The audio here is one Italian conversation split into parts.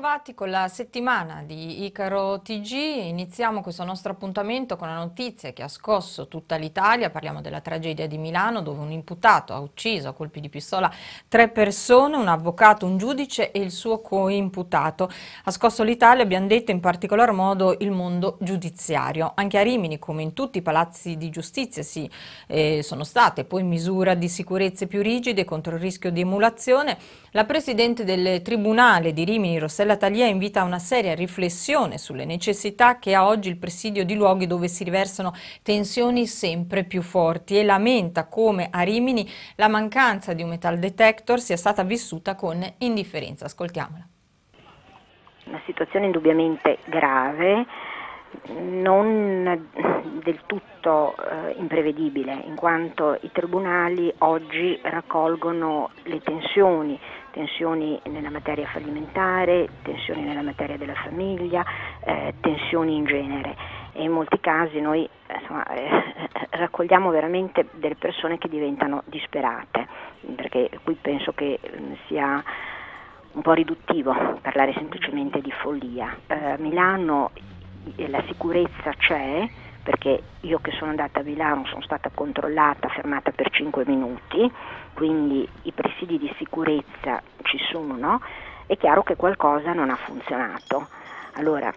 bentrovati con la settimana di Icaro TG. Iniziamo questo nostro appuntamento con la notizia che ha scosso tutta l'Italia. Parliamo della tragedia di Milano dove un imputato ha ucciso a colpi di pistola tre persone, un avvocato, un giudice e il suo coimputato. Ha scosso l'Italia, abbiamo detto, in particolar modo il mondo giudiziario. Anche a Rimini, come in tutti i palazzi di giustizia, sì, eh, sono state poi misure di sicurezza più rigide contro il rischio di emulazione. La Presidente del Tribunale di Rimini, Rossella la Talia invita a una seria riflessione sulle necessità che ha oggi il presidio di luoghi dove si riversano tensioni sempre più forti e lamenta come a Rimini la mancanza di un metal detector sia stata vissuta con indifferenza. Ascoltiamola. Una situazione indubbiamente grave, non del tutto eh, imprevedibile, in quanto i tribunali oggi raccolgono le tensioni tensioni nella materia fallimentare, tensioni nella materia della famiglia, eh, tensioni in genere. E in molti casi noi eh, insomma, eh, raccogliamo veramente delle persone che diventano disperate, perché qui penso che mm, sia un po' riduttivo parlare semplicemente di follia. Eh, a Milano eh, la sicurezza c'è, perché io che sono andata a Milano sono stata controllata, fermata per 5 minuti, quindi i presidi di sicurezza ci sono, no? è chiaro che qualcosa non ha funzionato. Allora,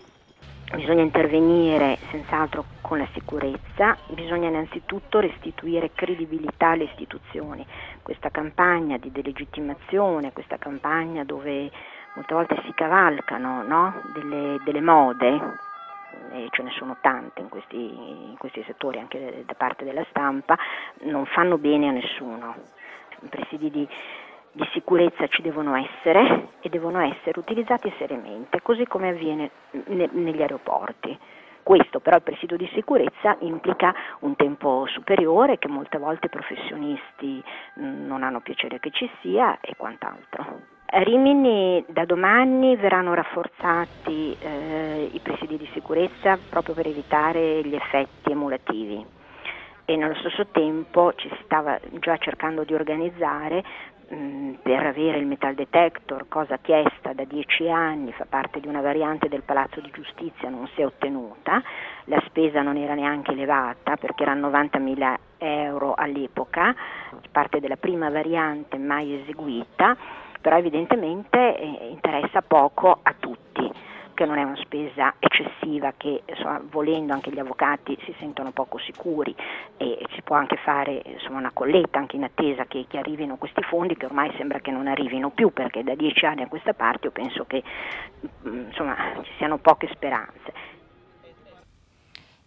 bisogna intervenire senz'altro con la sicurezza, bisogna innanzitutto restituire credibilità alle istituzioni. Questa campagna di delegittimazione, questa campagna dove molte volte si cavalcano no? delle, delle mode, e ce ne sono tante in questi, in questi settori anche da parte della stampa, non fanno bene a nessuno. I Presidi di, di sicurezza ci devono essere e devono essere utilizzati seriamente, così come avviene ne, negli aeroporti. Questo però il presidio di sicurezza implica un tempo superiore che molte volte i professionisti mm, non hanno piacere che ci sia e quant'altro. Rimini da domani verranno rafforzati eh, i presidi di sicurezza proprio per evitare gli effetti emulativi e nello stesso tempo ci si stava già cercando di organizzare mm, per avere il metal detector, cosa chiesta da dieci anni, fa parte di una variante del Palazzo di Giustizia, non si è ottenuta, la spesa non era neanche elevata perché erano 90.000 euro all'epoca, parte della prima variante mai eseguita però evidentemente eh, interessa poco a tutti che non è una spesa eccessiva che insomma, volendo anche gli avvocati si sentono poco sicuri e si può anche fare insomma, una colletta anche in attesa che, che, arrivino questi fondi che ormai sembra che non arrivino più perché da dieci anni a questa parte io penso che mm, insomma, ci siano poche speranze.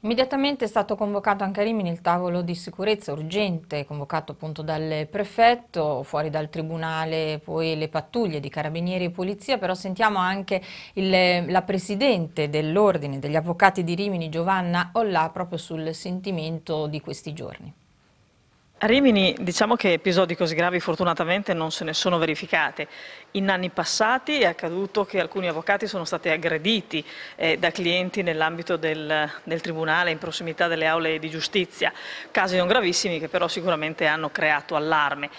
Immediatamente è stato convocato anche a Rimini il tavolo di sicurezza urgente, convocato appunto dal prefetto, fuori dal tribunale poi le pattuglie di carabinieri e polizia, però sentiamo anche il, la presidente dell'ordine degli avvocati di Rimini, Giovanna Ollà, proprio sul sentimento di questi giorni. A Rimini diciamo che episodi così gravi fortunatamente non se ne sono verificati. In anni passati è accaduto che alcuni avvocati sono stati aggrediti eh, da clienti nell'ambito del, del, Tribunale in prossimità delle aule di giustizia, casi non gravissimi che però sicuramente hanno creato allarme.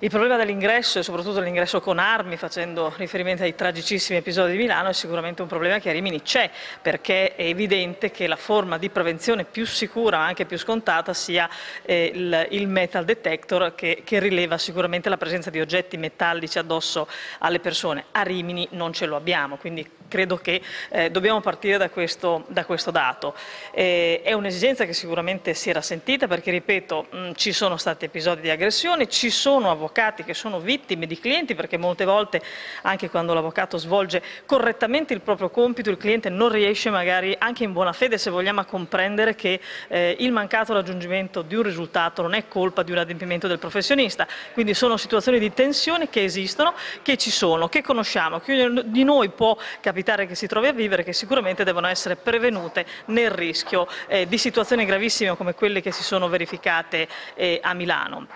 Il problema dell'ingresso e soprattutto dell'ingresso con armi, facendo riferimento ai tragicissimi episodi di Milano, è sicuramente un problema che a Rimini c'è, perché è evidente che la forma di prevenzione più sicura, ma anche più scontata, sia eh, il, il, metal detector che, che, rileva sicuramente la presenza di oggetti metallici addosso alle persone. A Rimini non ce lo abbiamo, quindi credo che eh, dobbiamo partire da questo, da questo dato. Eh, è un'esigenza che sicuramente si era sentita perché, ripeto, mh, mm, ci sono stati episodi di aggressione, ci sono avvocati che sono vittime di clienti perché molte volte, anche quando l'avvocato svolge correttamente il proprio compito, il cliente non riesce magari, anche in buona fede se vogliamo, a comprendere che eh, il mancato raggiungimento di un risultato non è colpa di un adempimento del professionista. Quindi sono situazioni di tensione che esistono, che ci sono, che conosciamo, che ognuno di noi può capire capitare che si trovi a vivere che sicuramente devono essere prevenute nel rischio eh, di situazioni gravissime come quelle che si sono verificate eh, a Milano.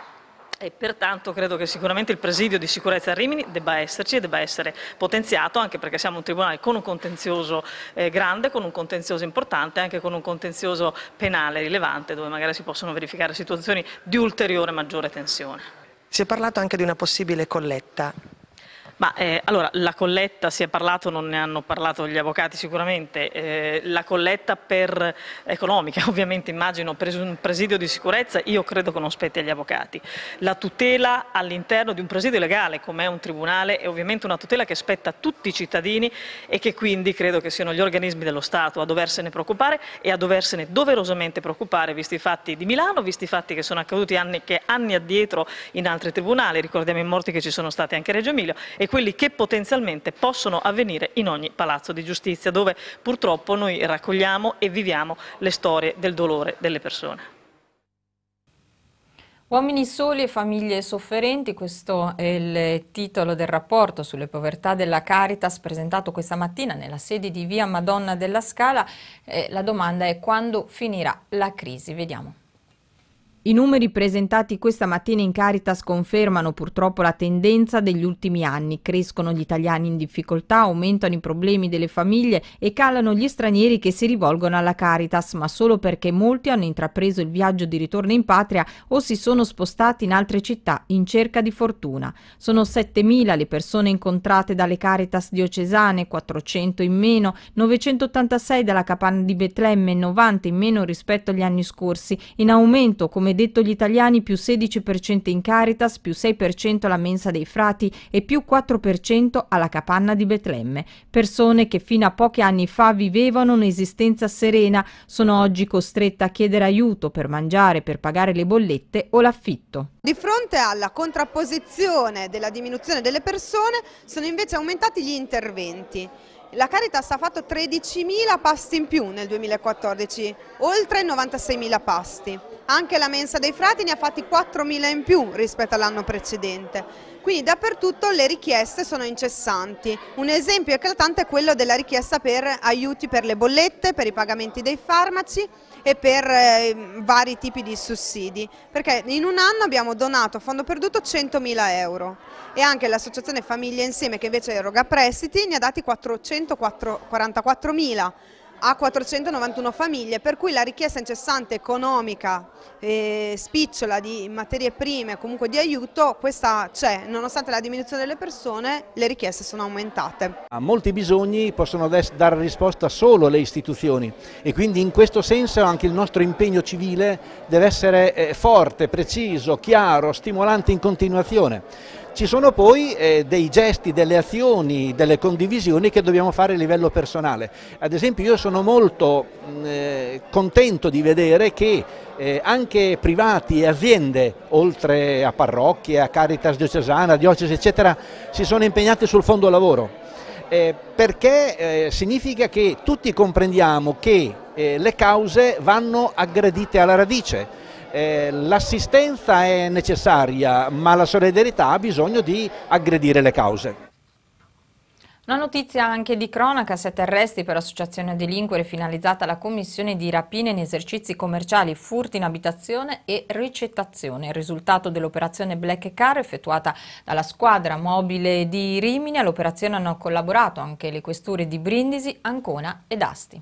E pertanto credo che sicuramente il presidio di sicurezza a Rimini debba esserci e debba essere potenziato anche perché siamo un tribunale con un contenzioso eh, grande, con un contenzioso importante, anche con un contenzioso penale rilevante dove magari si possono verificare situazioni di ulteriore maggiore tensione. Si è parlato anche di una possibile colletta. Ma eh, allora la colletta si è parlato, non ne hanno parlato gli avvocati sicuramente, eh, la colletta per economica, ovviamente immagino per un presidio di sicurezza, io credo che non spetti agli avvocati. La tutela all'interno di un presidio legale come è un tribunale è ovviamente una tutela che spetta a tutti i cittadini e che quindi credo che siano gli organismi dello Stato a doversene preoccupare e a doversene doverosamente preoccupare visti i fatti di Milano, visti i fatti che sono accaduti anni, che anni addietro in altri tribunali, ricordiamo i morti che ci sono stati anche a Reggio Emilio quelli che potenzialmente possono avvenire in ogni palazzo di giustizia, dove purtroppo noi raccogliamo e viviamo le storie del dolore delle persone. Uomini soli e famiglie sofferenti, questo è il titolo del rapporto sulle povertà della Caritas presentato questa mattina nella sede di via Madonna della Scala. Eh, la domanda è quando finirà la crisi? Vediamo. I numeri presentati questa mattina in Caritas confermano purtroppo la tendenza degli ultimi anni. Crescono gli italiani in difficoltà, aumentano i problemi delle famiglie e calano gli stranieri che si rivolgono alla Caritas, ma solo perché molti hanno intrapreso il viaggio di ritorno in patria o si sono spostati in altre città in cerca di fortuna. Sono 7.000 le persone incontrate dalle Caritas diocesane, 400 in meno, 986 dalla Capanna di Betlemme, 90 in meno rispetto agli anni scorsi, in aumento come come detto gli italiani, più 16% in Caritas, più 6% alla mensa dei frati e più 4% alla capanna di Betlemme. Persone che fino a pochi anni fa vivevano un'esistenza serena sono oggi costrette a chiedere aiuto per mangiare, per pagare le bollette o l'affitto. Di fronte alla contrapposizione della diminuzione delle persone sono invece aumentati gli interventi. La Caritas ha fatto 13.000 pasti in più nel 2014, oltre 96.000 pasti. Anche la mensa dei frati ne ha fatti 4.000 in più rispetto all'anno precedente. Quindi dappertutto le richieste sono incessanti. Un esempio eclatante è quello della richiesta per aiuti per le bollette, per i pagamenti dei farmaci e per eh, vari tipi di sussidi, perché in un anno abbiamo donato a fondo perduto 100.000 euro e anche l'associazione Famiglie Insieme che invece eroga prestiti ne ha dati 444.000 a 491 famiglie, per cui la richiesta incessante economica eh, spicciola di materie prime, comunque di aiuto, questa c'è, nonostante la diminuzione delle persone le richieste sono aumentate. A molti bisogni possono dare risposta solo le istituzioni e quindi in questo senso anche il nostro impegno civile deve essere eh, forte, preciso, chiaro, stimolante in continuazione ci sono poi eh, dei gesti, delle azioni, delle condivisioni che dobbiamo fare a livello personale. Ad esempio io sono molto eh, contento di vedere che eh, anche privati e aziende, oltre a parrocchie, a Caritas diocesana, diocesi eccetera, si sono impegnati sul fondo lavoro. Eh, perché eh, significa che tutti comprendiamo che eh, le cause vanno aggredite alla radice, eh, l'assistenza è necessaria, ma la solidarietà ha bisogno di aggredire le cause. Una notizia anche di cronaca, sette arresti per associazione a delinquere finalizzata alla commissione di rapine in esercizi commerciali, furti in abitazione e ricettazione. Il risultato dell'operazione Black Car effettuata dalla squadra mobile di Rimini, all'operazione hanno collaborato anche le questure di Brindisi, Ancona ed Asti.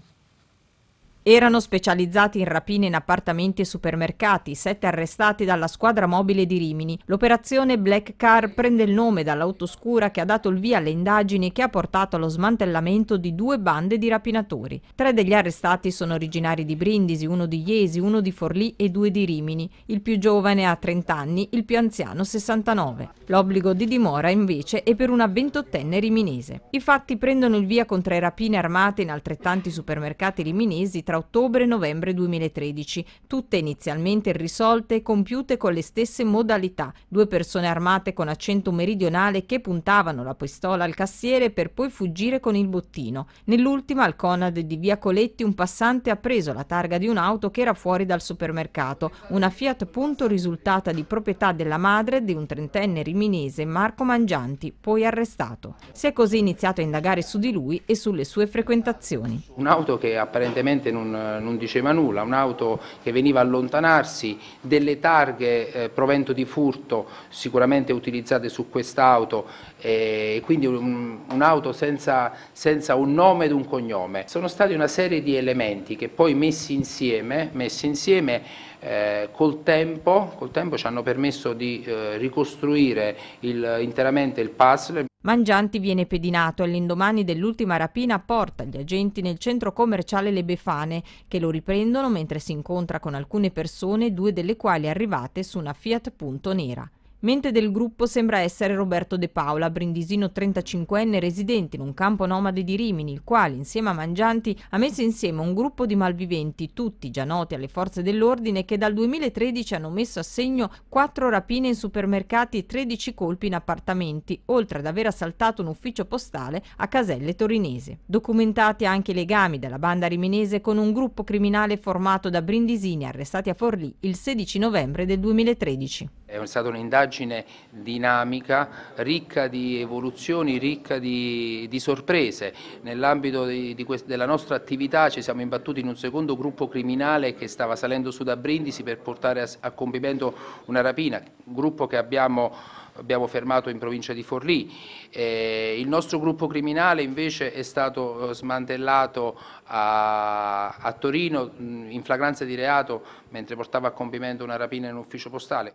Erano specializzati in rapine in appartamenti e supermercati, sette arrestati dalla squadra mobile di Rimini. L'operazione Black Car prende il nome dall'autoscura che ha dato il via alle indagini che ha portato allo smantellamento di due bande di rapinatori. Tre degli arrestati sono originari di Brindisi, uno di Iesi, uno di Forlì e due di Rimini. Il più giovane ha 30 anni, il più anziano 69. L'obbligo di dimora invece è per una ventottenne riminese. I fatti prendono il via con tre rapine armate in altrettanti supermercati riminesi tra ottobre novembre 2013, tutte inizialmente irrisolte e compiute con le stesse modalità. Due persone armate con accento meridionale che puntavano la pistola al cassiere per poi fuggire con il bottino. Nell'ultima, al Conad di via Coletti, un passante ha preso la targa di un'auto che era fuori dal supermercato, una Fiat Punto risultata di proprietà della madre di un trentenne riminese Marco Mangianti, poi arrestato. Si è così iniziato a indagare su di lui e sulle sue frequentazioni. Un'auto che apparentemente non non, non diceva nulla, un'auto che veniva a allontanarsi, delle targhe eh, provento di furto sicuramente utilizzate su quest'auto, eh, quindi un'auto un senza, senza, un nome ed un cognome. Sono stati una serie di elementi che poi messi insieme, messi insieme eh, col, tempo, col, tempo, ci hanno permesso di eh, ricostruire il, interamente il puzzle Mangianti viene pedinato all'indomani dell'ultima rapina Porta gli agenti nel centro commerciale Le Befane, che lo riprendono mentre si incontra con alcune persone, due delle quali arrivate su una Fiat Punto Nera. Mente del gruppo sembra essere Roberto De Paola, brindisino 35enne residente in un campo nomade di Rimini, il quale insieme a Mangianti ha messo insieme un gruppo di malviventi, tutti già noti alle forze dell'ordine, che dal 2013 hanno messo a segno 4 rapine in supermercati e 13 colpi in appartamenti, oltre ad aver assaltato un ufficio postale a Caselle Torinese. Documentati anche i legami della banda riminese con un gruppo criminale formato da brindisini arrestati a Forlì il 16 novembre del 2013. È stata un'indagine dinamica, ricca di evoluzioni, ricca di, di sorprese. Nell'ambito della nostra attività ci siamo imbattuti in un secondo gruppo criminale che stava salendo su da Brindisi per portare a, a compimento una rapina, gruppo che abbiamo abbiamo fermato in provincia di Forlì. Eh, il nostro gruppo criminale invece è stato eh, smantellato a, a Torino in flagranza di reato mentre portava a compimento una rapina in un ufficio postale.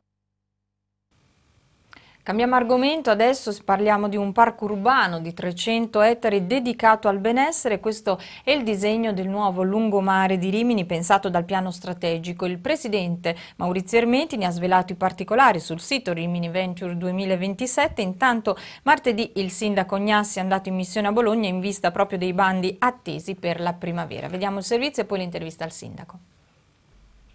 Cambiamo argomento, adesso parliamo di un parco urbano di 300 ettari dedicato al benessere, questo è il disegno del nuovo lungomare di Rimini pensato dal piano strategico. Il presidente Maurizio Ermeti ne ha svelato i particolari sul sito Rimini Venture 2027, intanto martedì il sindaco Gnassi è andato in missione a Bologna in vista proprio dei bandi attesi per la primavera. Vediamo il servizio e poi l'intervista al sindaco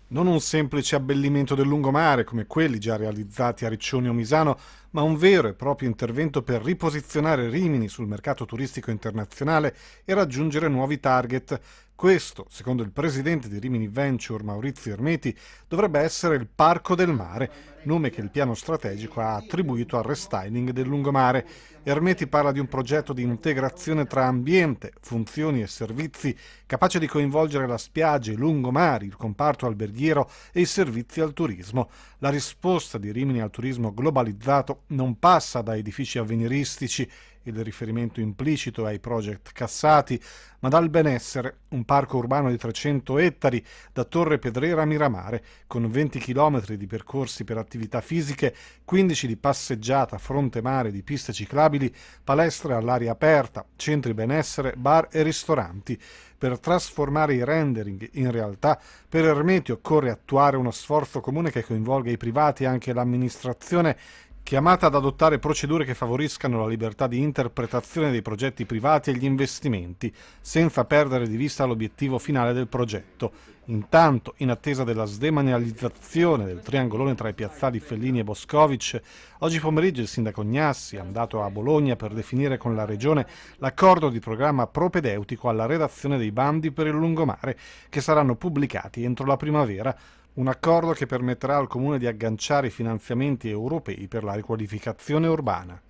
non un semplice abbellimento del lungomare come quelli già realizzati a Riccione o Misano, ma un vero e proprio intervento per riposizionare Rimini sul mercato turistico internazionale e raggiungere nuovi target. Questo, secondo il presidente di Rimini Venture Maurizio Ermeti, dovrebbe essere il Parco del Mare, nome che il piano strategico ha attribuito al restyling del lungomare. Ermeti parla di un progetto di integrazione tra ambiente, funzioni e servizi, capace di coinvolgere la spiaggia, i lungomari, il comparto alberghiero e i servizi al turismo. La risposta di Rimini al turismo globalizzato non passa da edifici avveniristici il riferimento implicito ai project cassati, ma dal benessere, un parco urbano di 300 ettari da Torre Pedrera a Miramare, con 20 km di percorsi per attività attività fisiche, 15 di passeggiata, fronte mare, di piste ciclabili, palestre all'aria aperta, centri benessere, bar e ristoranti. Per trasformare i rendering in realtà, per Ermeti occorre attuare uno sforzo comune che coinvolga i privati e anche l'amministrazione chiamata ad adottare procedure che favoriscano la libertà di interpretazione dei progetti privati e gli investimenti, senza perdere di vista l'obiettivo finale del progetto. Intanto, in attesa della sdemanializzazione del triangolone tra i piazzali Fellini e Boscovic, oggi pomeriggio il sindaco Gnassi è andato a Bologna per definire con la Regione l'accordo di programma propedeutico alla redazione dei bandi per il lungomare, che saranno pubblicati entro la primavera un accordo che permetterà al Comune di agganciare i finanziamenti europei per la riqualificazione urbana.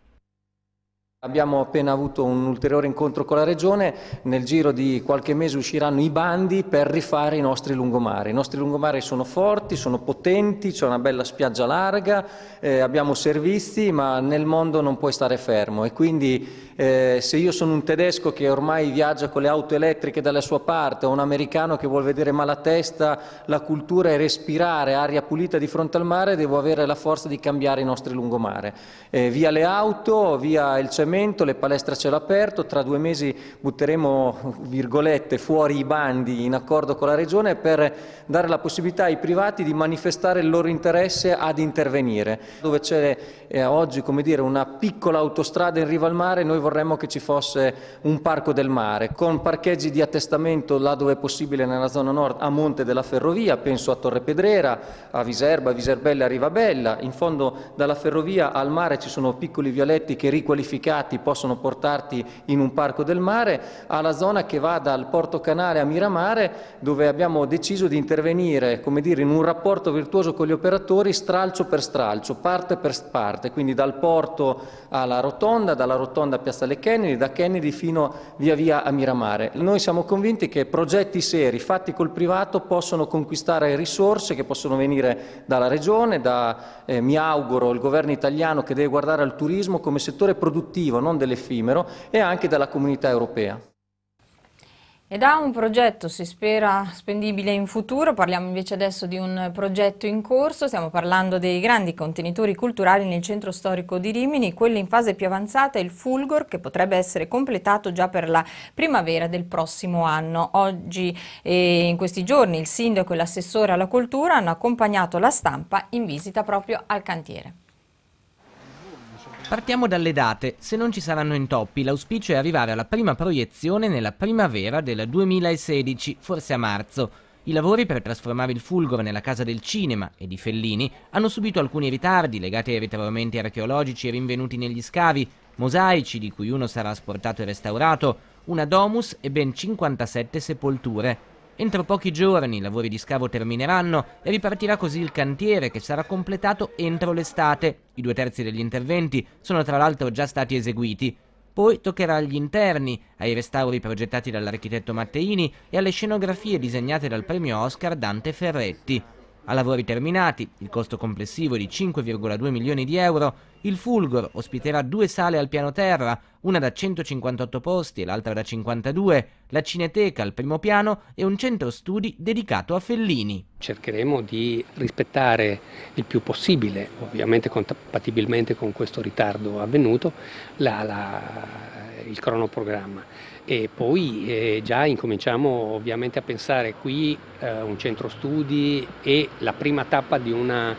Abbiamo appena avuto un ulteriore incontro con la Regione, nel giro di qualche mese usciranno i bandi per rifare i nostri lungomari. I nostri lungomari sono forti, sono potenti, c'è una bella spiaggia larga, eh, abbiamo servizi, ma nel mondo non puoi stare fermo e quindi eh, se io sono un tedesco che ormai viaggia con le auto elettriche dalla sua parte, o un americano che vuole vedere malatesta la cultura e respirare aria pulita di fronte al mare, devo avere la forza di cambiare i nostri lungomare. Eh, via le auto, via il cemento, le palestre a cielo aperto, tra due mesi butteremo, virgolette, fuori i bandi in accordo con la Regione per dare la possibilità ai privati di manifestare il loro interesse ad intervenire. Dove c'è eh, oggi, come dire, una piccola autostrada in riva al mare, noi vorremmo che ci fosse un parco del mare, con parcheggi di attestamento là dove è possibile nella zona nord, a monte della ferrovia, penso a Torre Pedrera, a Viserba, a Viserbella, a Rivabella, in fondo dalla ferrovia al mare ci sono piccoli violetti che riqualificati possono portarti in un parco del mare, alla zona che va dal Porto Canale a Miramare, dove abbiamo deciso di intervenire, come dire, in un rapporto virtuoso con gli operatori, stralcio per stralcio, parte per parte, quindi dal porto alla rotonda, dalla rotonda a Piazza piazza Le Kennedy, da Kennedy fino via via a Miramare. Noi siamo convinti che progetti seri fatti col privato possono conquistare risorse che possono venire dalla regione, da, eh, mi auguro, il governo italiano che deve guardare al turismo come settore produttivo, non dell'effimero, e anche dalla comunità europea. Ed ha un progetto, si spera, spendibile in futuro. Parliamo invece adesso di un progetto in corso. Stiamo parlando dei grandi contenitori culturali nel centro storico di Rimini. Quello in fase più avanzata è il Fulgor, che potrebbe essere completato già per la primavera del prossimo anno. Oggi e eh, in questi giorni il sindaco e l'assessore alla cultura hanno accompagnato la stampa in visita proprio al cantiere. Partiamo dalle date, se non ci saranno intoppi l'auspicio è arrivare alla prima proiezione nella primavera del 2016, forse a marzo. I lavori per trasformare il Fulgore nella casa del cinema e di Fellini hanno subito alcuni ritardi legati ai ritrovamenti archeologici rinvenuti negli scavi, mosaici di cui uno sarà asportato e restaurato, una domus e ben 57 sepolture. Entro pochi giorni i lavori di scavo termineranno e ripartirà così il cantiere che sarà completato entro l'estate. I due terzi degli interventi sono tra l'altro già stati eseguiti. Poi toccherà agli interni, ai restauri progettati dall'architetto Matteini e alle scenografie disegnate dal premio Oscar Dante Ferretti. A lavori terminati, il costo complessivo è di 5,2 milioni di euro, il Fulgor ospiterà due sale al piano terra, una da 158 posti e l'altra da 52, la Cineteca al primo piano e un centro studi dedicato a Fellini. Cercheremo di rispettare il più possibile, ovviamente compatibilmente con questo ritardo avvenuto, la, la il cronoprogramma e poi eh, già incominciamo ovviamente a pensare qui eh, un centro studi e la prima tappa di, una,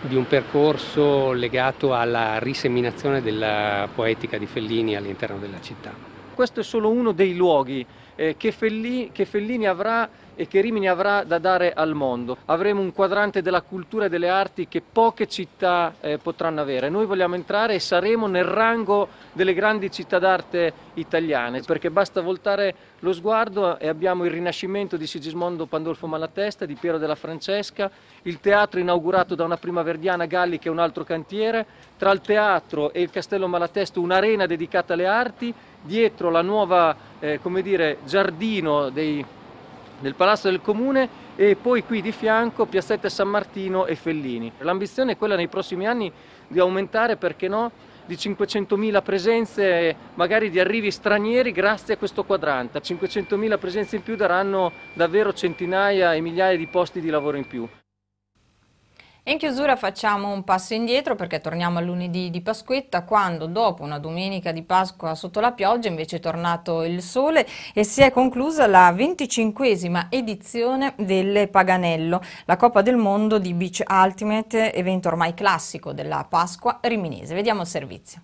di un percorso legato alla riseminazione della poetica di Fellini all'interno della città. Questo è solo uno dei luoghi eh, che Fellini, che Fellini avrà e che Rimini avrà da dare al mondo. Avremo un quadrante della cultura e delle arti che poche città eh, potranno avere. Noi vogliamo entrare e saremo nel rango delle grandi città d'arte italiane, perché basta voltare lo sguardo e abbiamo il Rinascimento di Sigismondo Pandolfo Malatesta, di Piero della Francesca, il teatro inaugurato da una primaverdiana Galli che è un altro cantiere, tra il teatro e il Castello Malatesta un'arena dedicata alle arti, dietro la nuova, eh, come dire, giardino dei nel Palazzo del Comune e poi qui di fianco Piazzetta San Martino e Fellini. L'ambizione è quella nei prossimi anni di aumentare, perché no, di 500.000 presenze magari di arrivi stranieri grazie a questo quadrante. 500.000 presenze in più daranno davvero centinaia e migliaia di posti di lavoro in più in chiusura facciamo un passo indietro perché torniamo al lunedì di Pasquetta quando dopo una domenica di Pasqua sotto la pioggia invece è tornato il sole e si è conclusa la venticinquesima edizione del Paganello, la Coppa del Mondo di Beach Ultimate, evento ormai classico della Pasqua riminese. Vediamo il servizio.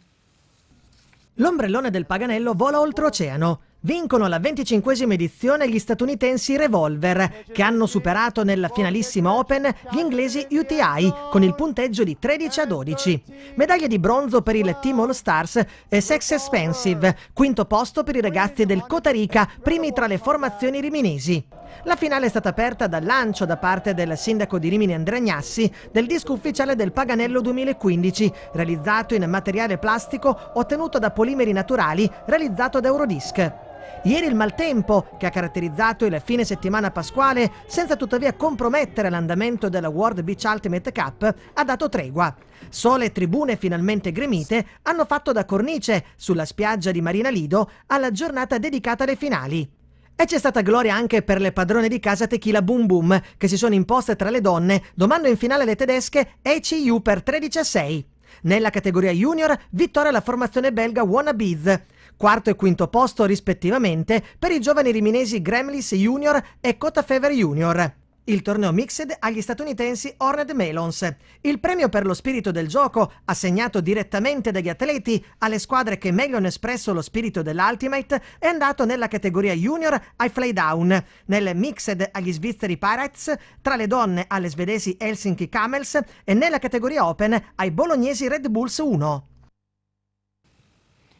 L'ombrellone del Paganello vola oltreoceano vincono la venticinquesima edizione gli statunitensi Revolver, che hanno superato nella finalissima Open gli inglesi UTI con il punteggio di 13 a 12. Medaglia di bronzo per il Team All Stars e Sex Expensive, quinto posto per i ragazzi del Costa Rica, primi tra le formazioni riminesi. La finale è stata aperta dal lancio da parte del sindaco di Rimini Andrea Gnassi del disco ufficiale del Paganello 2015, realizzato in materiale plastico ottenuto da polimeri naturali, realizzato da Eurodisc. Ieri il maltempo, che ha caratterizzato il fine settimana pasquale, senza tuttavia compromettere l'andamento della World Beach Ultimate Cup, ha dato tregua. Sole e tribune finalmente gremite hanno fatto da cornice, sulla spiaggia di Marina Lido, alla giornata dedicata alle finali. E c'è stata gloria anche per le padrone di casa Tequila Boom Boom, che si sono imposte tra le donne, domando in finale alle tedesche ECU per 13 a 6. Nella categoria junior, vittoria la formazione belga Wanna Bees quarto e quinto posto rispettivamente per i giovani riminesi Gremlis Junior e Cotafever Junior. Il torneo mixed agli statunitensi Horned Melons. Il premio per lo spirito del gioco, assegnato direttamente dagli atleti alle squadre che meglio hanno espresso lo spirito dell'Ultimate, è andato nella categoria junior ai Flydown, nel mixed agli svizzeri Pirates, tra le donne alle svedesi Helsinki Camels e nella categoria open ai bolognesi Red Bulls 1.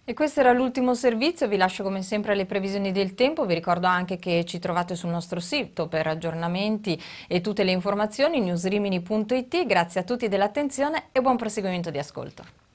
E questo era l'ultimo servizio, vi lascio come sempre le previsioni del tempo, vi ricordo anche che ci trovate sul nostro sito per aggiornamenti e tutte le informazioni newsrimini.it, grazie a tutti dell'attenzione e buon proseguimento di ascolto.